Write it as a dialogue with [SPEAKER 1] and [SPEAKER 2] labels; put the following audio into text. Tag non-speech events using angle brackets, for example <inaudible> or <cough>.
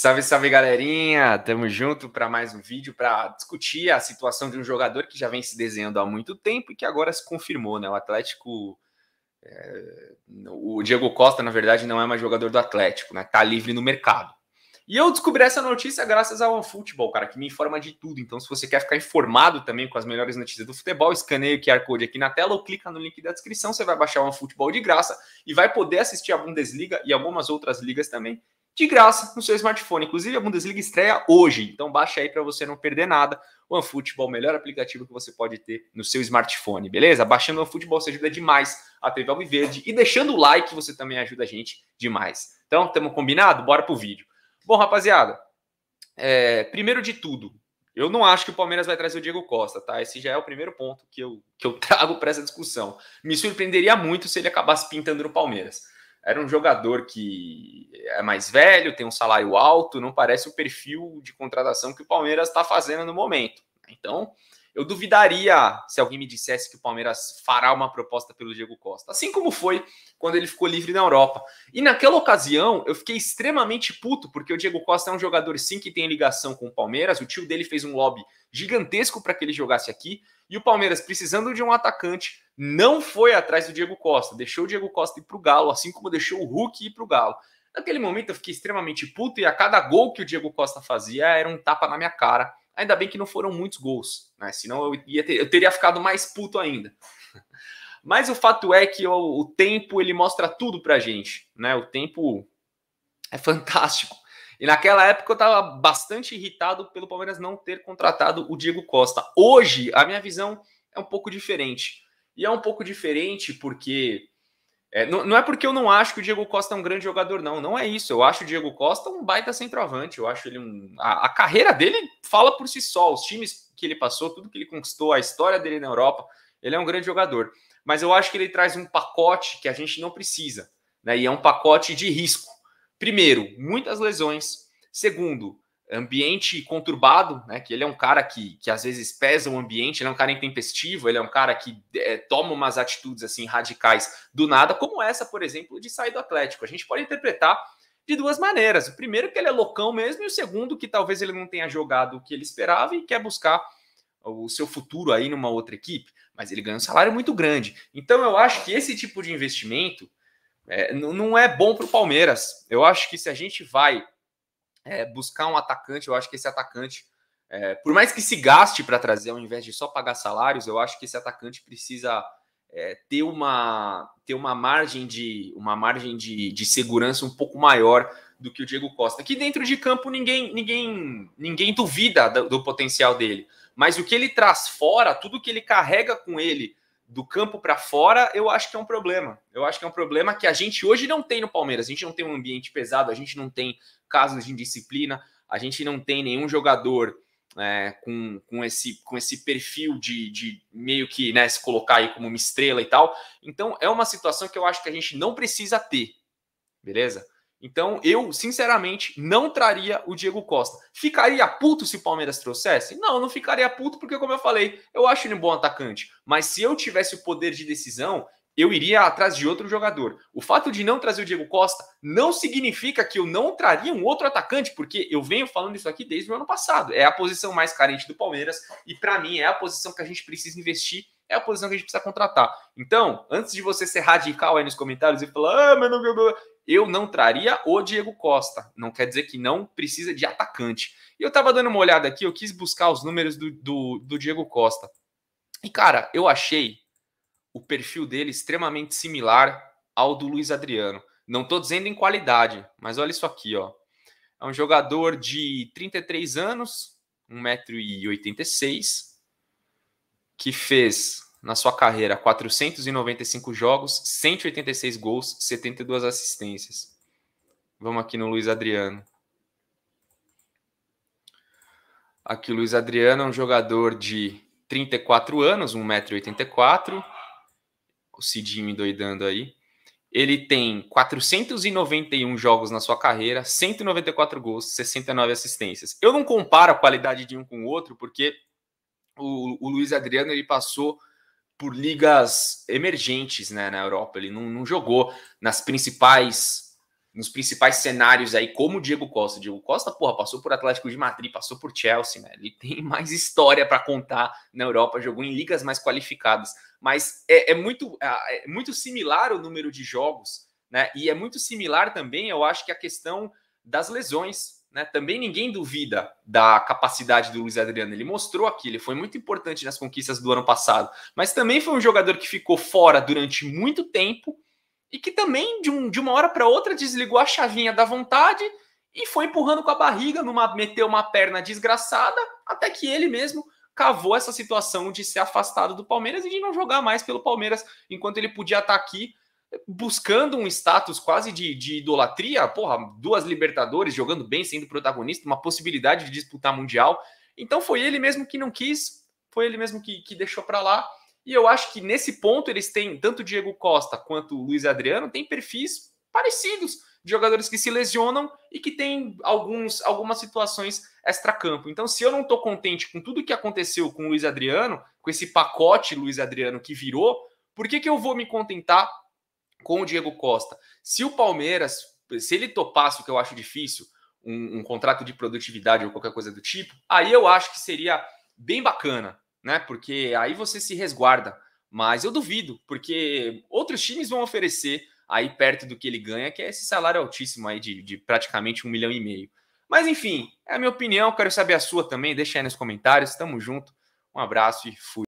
[SPEAKER 1] Salve, salve galerinha! Tamo junto para mais um vídeo para discutir a situação de um jogador que já vem se desenhando há muito tempo e que agora se confirmou, né? O Atlético. É... O Diego Costa, na verdade, não é mais jogador do Atlético, né? Tá livre no mercado. E eu descobri essa notícia graças ao futebol, cara, que me informa de tudo. Então, se você quer ficar informado também com as melhores notícias do futebol, escaneie o QR Code aqui na tela ou clica no link da descrição. Você vai baixar o futebol de graça e vai poder assistir a Bundesliga e algumas outras ligas também de graça no seu smartphone. Inclusive, a Bundesliga estreia hoje, então baixa aí para você não perder nada. O OneFootball, o melhor aplicativo que você pode ter no seu smartphone, beleza? Baixando o OneFootball você ajuda demais a TV Alviverde e deixando o like você também ajuda a gente demais. Então, estamos combinado? Bora pro vídeo. Bom, rapaziada, é, primeiro de tudo, eu não acho que o Palmeiras vai trazer o Diego Costa, tá? Esse já é o primeiro ponto que eu, que eu <laughs> trago para essa discussão. Me surpreenderia muito se ele acabasse pintando no Palmeiras era um jogador que é mais velho, tem um salário alto, não parece o perfil de contratação que o Palmeiras está fazendo no momento. Né? Então, eu duvidaria se alguém me dissesse que o Palmeiras fará uma proposta pelo Diego Costa, assim como foi quando ele ficou livre na Europa. E naquela ocasião, eu fiquei extremamente puto, porque o Diego Costa é um jogador sim que tem ligação com o Palmeiras, o tio dele fez um lobby gigantesco para que ele jogasse aqui, e o Palmeiras, precisando de um atacante, não foi atrás do Diego Costa, deixou o Diego Costa ir para o Galo, assim como deixou o Hulk ir para o Galo. Naquele momento eu fiquei extremamente puto e a cada gol que o Diego Costa fazia era um tapa na minha cara Ainda bem que não foram muitos gols, né? Senão eu, ia ter, eu teria ficado mais puto ainda. <laughs> Mas o fato é que o, o tempo ele mostra tudo pra gente, né? O tempo é fantástico. E naquela época eu estava bastante irritado pelo Palmeiras não ter contratado o Diego Costa. Hoje a minha visão é um pouco diferente. E é um pouco diferente porque é, não, não, é porque eu não acho que o Diego Costa é um grande jogador, não. Não é isso. Eu acho o Diego Costa um baita centroavante. Eu acho ele um. A, a, carreira dele fala por si só. Os times que ele passou, tudo que ele conquistou, a história dele na Europa, ele é um grande jogador. Mas eu acho que ele traz um pacote que a gente não precisa. Né? E é um pacote de risco. Primeiro, muitas lesões. Segundo, ambiente conturbado, né? Que ele é um cara que, que às vezes pesa o ambiente, ele é um cara intempestivo, ele é um cara que é, toma umas atitudes assim radicais do nada, como essa, por exemplo, de sair do Atlético. A gente pode interpretar de duas maneiras. O primeiro que ele é loucão mesmo, e o segundo que talvez ele não tenha jogado o que ele esperava e quer buscar o seu futuro aí numa outra equipe, mas ele ganha um salário muito grande. Então eu acho que esse tipo de investimento é, não é bom para o Palmeiras. Eu acho que se a gente vai é, buscar um atacante. Eu acho que esse atacante, é, por mais que se gaste para trazer, ao invés de só pagar salários, eu acho que esse atacante precisa é, ter uma ter uma margem de uma margem de, de segurança um pouco maior do que o Diego Costa. aqui dentro de campo ninguém ninguém ninguém duvida do, do potencial dele, mas o que ele traz fora, tudo que ele carrega com ele do campo para fora, eu acho que é um problema. Eu acho que é um problema que a gente hoje não tem no Palmeiras. A gente não tem um ambiente pesado, a gente não tem casos de indisciplina, a gente não tem nenhum jogador é, com, com, esse, com esse perfil de, de meio que né, se colocar aí como uma estrela e tal. Então é uma situação que eu acho que a gente não precisa ter, beleza? Então, eu, sinceramente, não traria o Diego Costa. Ficaria puto se o Palmeiras trouxesse? Não, não ficaria puto, porque, como eu falei, eu acho ele um bom atacante. Mas se eu tivesse o poder de decisão, eu iria atrás de outro jogador. O fato de não trazer o Diego Costa não significa que eu não traria um outro atacante, porque eu venho falando isso aqui desde o ano passado. É a posição mais carente do Palmeiras e, para mim, é a posição que a gente precisa investir é a posição que a gente precisa contratar. Então, antes de você ser radical aí nos comentários e falar, ah, mas não. Eu não traria o Diego Costa. Não quer dizer que não precisa de atacante. E eu tava dando uma olhada aqui, eu quis buscar os números do, do, do Diego Costa. E, cara, eu achei o perfil dele extremamente similar ao do Luiz Adriano. Não estou dizendo em qualidade, mas olha isso aqui, ó. É um jogador de 33 anos, 1,86m, que fez na sua carreira 495 jogos, 186 gols, 72 assistências. Vamos aqui no Luiz Adriano. Aqui o Luiz Adriano é um jogador de 34 anos, 1,84m. O Cidinho doidando aí. Ele tem 491 jogos na sua carreira, 194 gols, 69 assistências. Eu não comparo a qualidade de um com o outro, porque o, o Luiz Adriano ele passou por ligas emergentes né, na Europa. Ele não, não, jogou nas principais nos principais cenários aí, como o Diego Costa. Diego Costa, porra, passou por Atlético de Madrid, passou por Chelsea, né? Ele tem mais história para contar na Europa, jogou em ligas mais qualificadas. Mas é, é muito, é, é muito similar o número de jogos, né? E é muito similar também, eu acho, que a questão das lesões né? Também ninguém duvida da capacidade do Luiz Adriano. Ele mostrou aqui, ele foi muito importante nas conquistas do ano passado, mas também foi um jogador que ficou fora durante muito tempo e que também, de, um, de uma hora para outra, desligou a chavinha da vontade e foi empurrando com a barriga, numa, meteu uma perna desgraçada, até que ele mesmo cavou essa situação de ser afastado do Palmeiras e de não jogar mais pelo Palmeiras enquanto ele podia estar tá aqui buscando um status quase de, de, idolatria, porra, duas Libertadores jogando bem, sendo protagonista, uma possibilidade de disputar Mundial. Então foi ele mesmo que não quis, foi ele mesmo que, que deixou para lá. E eu acho que nesse ponto eles têm, tanto Diego Costa quanto Luiz Adriano, têm perfis parecidos de jogadores que se lesionam e que têm alguns, algumas situações extra-campo. Então, se eu não estou contente com tudo que aconteceu com o Luiz Adriano, com esse pacote Luiz Adriano que virou, por que, que eu vou me contentar com o Diego Costa. Se o Palmeiras, se ele topasse, o que eu acho difícil, um, um contrato de produtividade ou qualquer coisa do tipo, aí eu acho que seria bem bacana, né? Porque aí você se resguarda. Mas eu duvido, porque outros times vão oferecer aí perto do que ele ganha, que é esse salário altíssimo aí de, de praticamente um milhão e meio. Mas enfim, é a minha opinião, quero saber a sua também, deixa aí nos comentários, tamo junto, um abraço e fui.